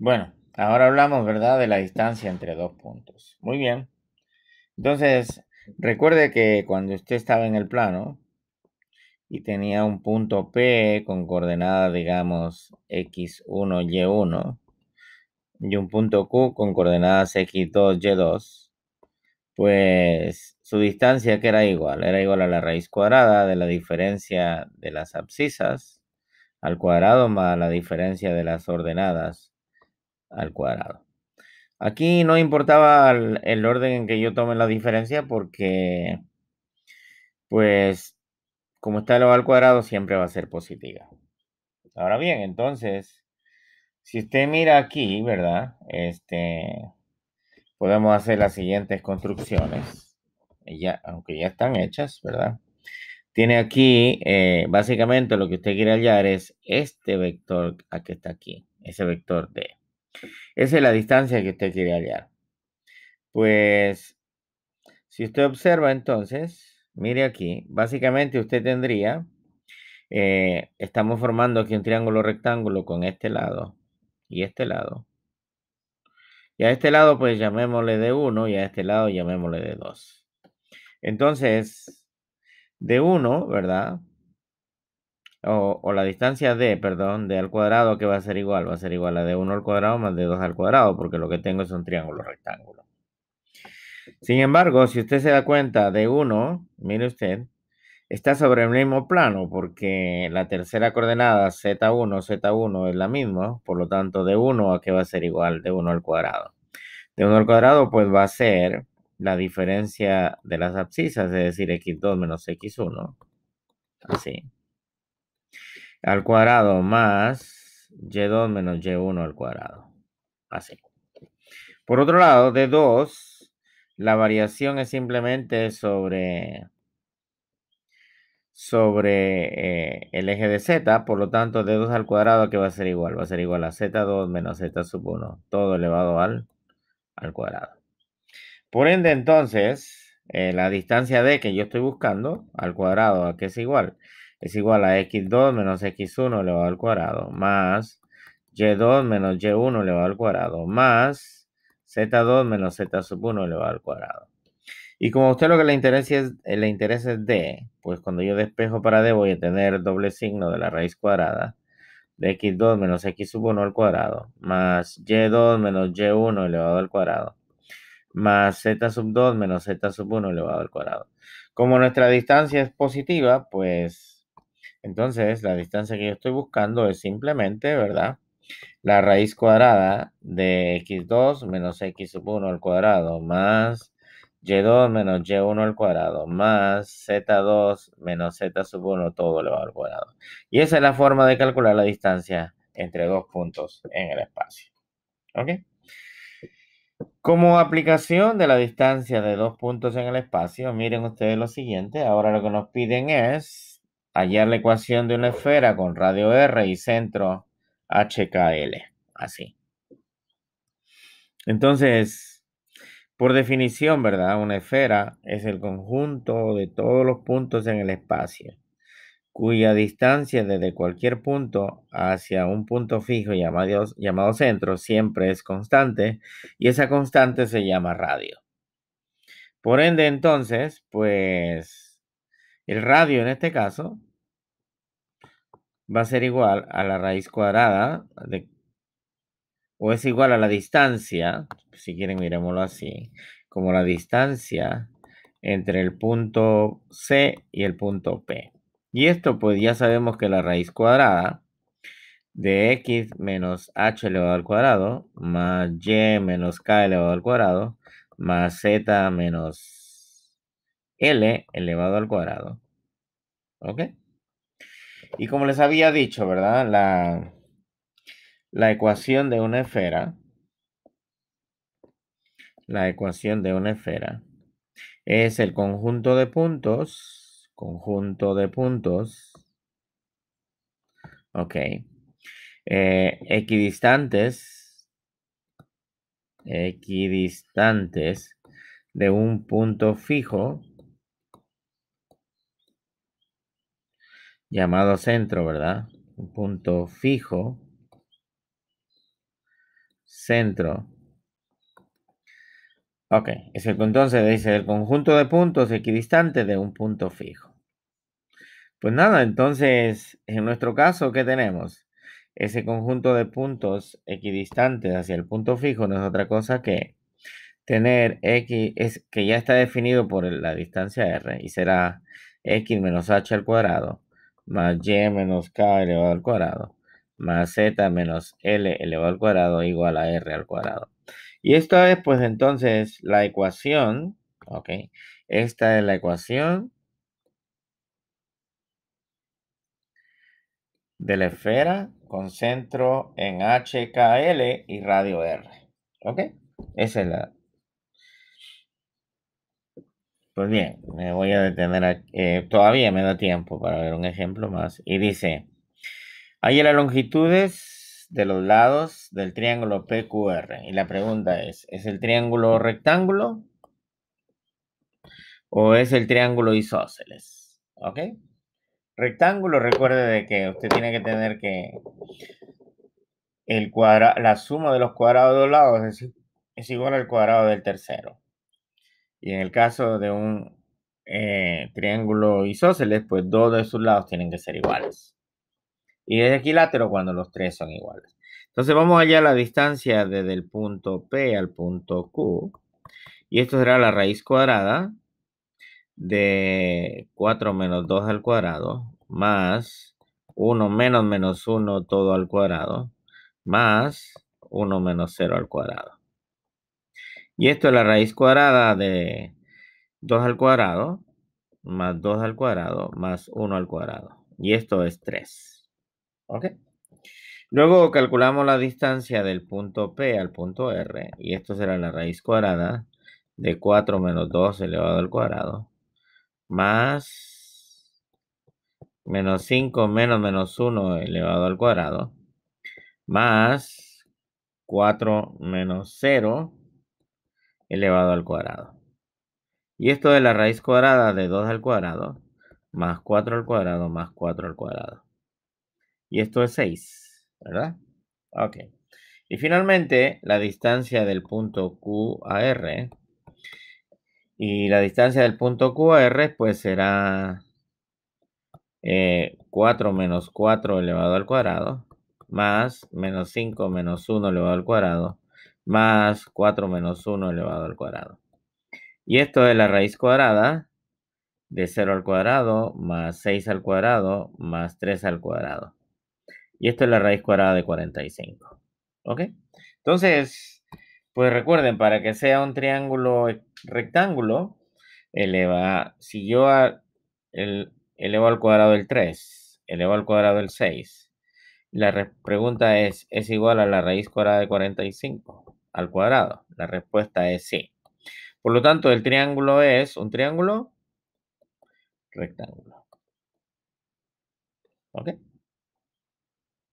Bueno, ahora hablamos, ¿verdad?, de la distancia entre dos puntos. Muy bien. Entonces, recuerde que cuando usted estaba en el plano y tenía un punto P con coordenadas, digamos, X1, Y1, y un punto Q con coordenadas X2, Y2, pues su distancia que era igual, era igual a la raíz cuadrada de la diferencia de las abscisas al cuadrado más la diferencia de las ordenadas al cuadrado. Aquí no importaba el, orden en que yo tome la diferencia porque, pues, como está elevado al cuadrado, siempre va a ser positiva. Ahora bien, entonces, si usted mira aquí, ¿verdad? Este, podemos hacer las siguientes construcciones, ya, aunque ya están hechas, ¿verdad? Tiene aquí, eh, básicamente lo que usted quiere hallar es este vector que está aquí, ese vector D. Esa es la distancia que usted quiere hallar. Pues, si usted observa entonces, mire aquí, básicamente usted tendría, eh, estamos formando aquí un triángulo rectángulo con este lado y este lado. Y a este lado pues llamémosle de 1 y a este lado llamémosle de 2. Entonces, de 1, ¿verdad? o, la distancia d, perdón, d al cuadrado que va a ser igual, va a ser igual a d1 al cuadrado más d2 al cuadrado, porque lo que tengo es un triángulo rectángulo. Sin embargo, si usted se da cuenta, d1, mire usted, está sobre el mismo plano, porque la tercera coordenada z1, z1 es la misma, por lo tanto, d1 a qué va a ser igual, d1 al cuadrado. d1 al cuadrado, pues va a ser la diferencia de las abscisas, es decir, x2 menos x1. Así al cuadrado más y2 menos y1 al cuadrado. Así. Por otro lado, de 2, la variación es simplemente sobre, sobre eh, el eje de z, por lo tanto, de 2 al cuadrado, que va a ser igual? Va a ser igual a z2 menos z 1, todo elevado al, al cuadrado. Por ende, entonces, eh, la distancia D que yo estoy buscando al cuadrado, ¿a qué es igual? Es igual a x2 menos x1 elevado al cuadrado, más y2 menos y1 elevado al cuadrado, más z2 menos z1 elevado al cuadrado. Y como a usted lo que le interesa es, eh, le interesa es D, pues cuando yo despejo para D voy a tener doble signo de la raíz cuadrada de x2 menos x1 al cuadrado, más y2 menos y1 elevado al cuadrado, más z sub 2 menos z sub 1 elevado al cuadrado. Como nuestra distancia es positiva, pues entonces la distancia que yo estoy buscando es simplemente, ¿verdad? La raíz cuadrada de x2 menos x sub 1 al cuadrado más y2 menos y1 al cuadrado más z2 menos z sub 1 todo elevado al cuadrado. Y esa es la forma de calcular la distancia entre dos puntos en el espacio. ¿Ok? Como aplicación de la distancia de dos puntos en el espacio, miren ustedes lo siguiente. Ahora lo que nos piden es hallar la ecuación de una esfera con radio R y centro HKL. Así. Entonces, por definición, ¿verdad? Una esfera es el conjunto de todos los puntos en el espacio cuya distancia desde cualquier punto hacia un punto fijo llamado, llamado, centro siempre es constante y esa constante se llama radio. Por ende, entonces, pues el radio en este caso va a ser igual a la raíz cuadrada de, o es igual a la distancia, si quieren miremoslo así, como la distancia entre el punto C y el punto P. Y esto pues ya sabemos que la raíz cuadrada de x menos h elevado al cuadrado más y menos k elevado al cuadrado más z menos l elevado al cuadrado. ¿Ok? Y como les había dicho, ¿verdad? La, la ecuación de una esfera, la ecuación de una esfera es el conjunto de puntos Conjunto de puntos. Ok. Eh, equidistantes. Equidistantes de un punto fijo. Llamado centro, ¿verdad? Un punto fijo. Centro. Ok, es entonces dice el conjunto de puntos equidistantes de un punto fijo. Pues nada, entonces, en nuestro caso, ¿qué tenemos? Ese conjunto de puntos equidistantes hacia el punto fijo no es otra cosa que tener x es, que ya está definido por la distancia r y será x menos h al cuadrado más y menos k elevado al cuadrado más z menos l elevado al cuadrado igual a r al cuadrado. Y esto es pues entonces la ecuación, ¿ok? Esta es la ecuación de la esfera con centro en HKL y radio R. ¿Ok? Esa es la... Pues bien, me voy a detener aquí. Eh, todavía me da tiempo para ver un ejemplo más. Y dice, hay las longitudes de los lados del triángulo PQR. Y la pregunta es, ¿es el triángulo rectángulo o es el triángulo isósceles? ¿Ok? rectángulo, recuerde de que usted tiene que tener que el la suma de los cuadrados de los lados es, igual al cuadrado del tercero. Y en el caso de un eh, triángulo isósceles, pues dos de sus lados tienen que ser iguales. Y es equilátero cuando los tres son iguales. Entonces vamos allá a la distancia desde el punto P al punto Q. Y esto será la raíz cuadrada de 4 menos 2 al cuadrado más 1 menos menos 1 todo al cuadrado más 1 menos 0 al cuadrado. Y esto es la raíz cuadrada de 2 al cuadrado más 2 al cuadrado más 1 al cuadrado. Y esto es 3. ¿Ok? Luego calculamos la distancia del punto P al punto R y esto será la raíz cuadrada de 4 menos 2 elevado al cuadrado más menos 5 menos menos 1 elevado al cuadrado más 4 menos 0 elevado al cuadrado. Y esto de la raíz cuadrada de 2 al cuadrado más 4 al cuadrado más 4 al cuadrado. Y esto es 6, ¿verdad? Ok. Y finalmente, la distancia del punto Q a R y la distancia del punto QR pues será 4 eh, menos 4 elevado al cuadrado más menos 5 menos 1 elevado al cuadrado más 4 menos 1 elevado al cuadrado. Y esto es la raíz cuadrada de 0 al cuadrado más 6 al cuadrado más 3 al cuadrado. Y esto es la raíz cuadrada de 45. ¿Ok? Entonces, pues recuerden, para que sea un triángulo e, rectángulo, eleva, si yo el, elevo al cuadrado del 3, elevo al cuadrado del 6, la pregunta es, ¿es igual a la raíz cuadrada de 45 al cuadrado? La respuesta es sí. Por lo tanto, el triángulo es un triángulo rectángulo. ¿Ok?